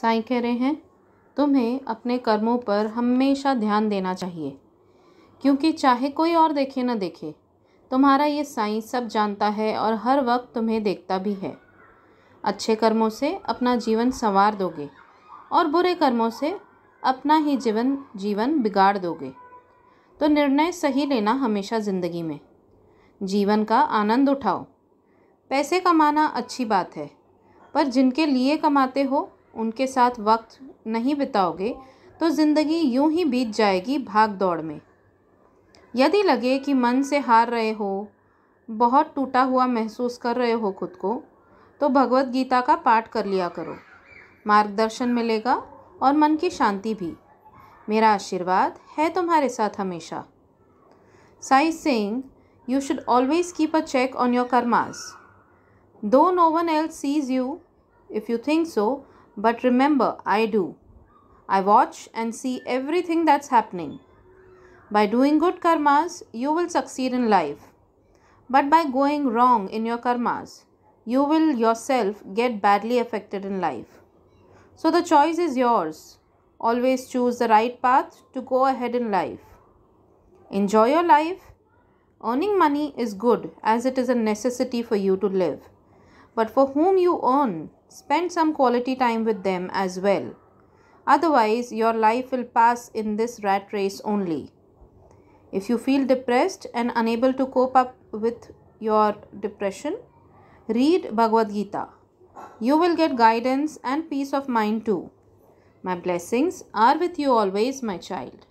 साईं कह रहे हैं तुम्हें अपने कर्मों पर हमेशा ध्यान देना चाहिए क्योंकि चाहे कोई और देखे ना देखे तुम्हारा ये साईं सब जानता है और हर वक्त तुम्हें देखता भी है अच्छे कर्मों से अपना जीवन संवार दोगे और बुरे कर्मों से अपना ही जीवन जीवन बिगाड़ दोगे तो निर्णय सही लेना हमेशा ज़िंदगी में जीवन का आनंद उठाओ पैसे कमाना अच्छी बात है पर जिनके लिए कमाते हो उनके साथ वक्त नहीं बिताओगे तो ज़िंदगी यूं ही बीत जाएगी भाग दौड़ में यदि लगे कि मन से हार रहे हो बहुत टूटा हुआ महसूस कर रहे हो खुद को तो भगवत गीता का पाठ कर लिया करो मार्गदर्शन मिलेगा और मन की शांति भी मेरा आशीर्वाद है तुम्हारे साथ हमेशा Sai Singh you should always keep a check on your karmas though no else sees you if you think so so, But remember, I do. I watch and see everything that's happening. By doing good karmas, you will succeed in life. But by going wrong in your karmas, you will yourself get badly affected in life. So the choice is yours. Always choose the right path to go ahead in life. Enjoy your life. Earning money is good as it is a necessity for you to live. But for whom you earn Spend some quality time with them as well. Otherwise, your life will pass in this rat race only. If you feel depressed and unable to cope up with your depression, read Bhagavad Gita. You will get guidance and peace of mind too. My blessings are with you always, my child.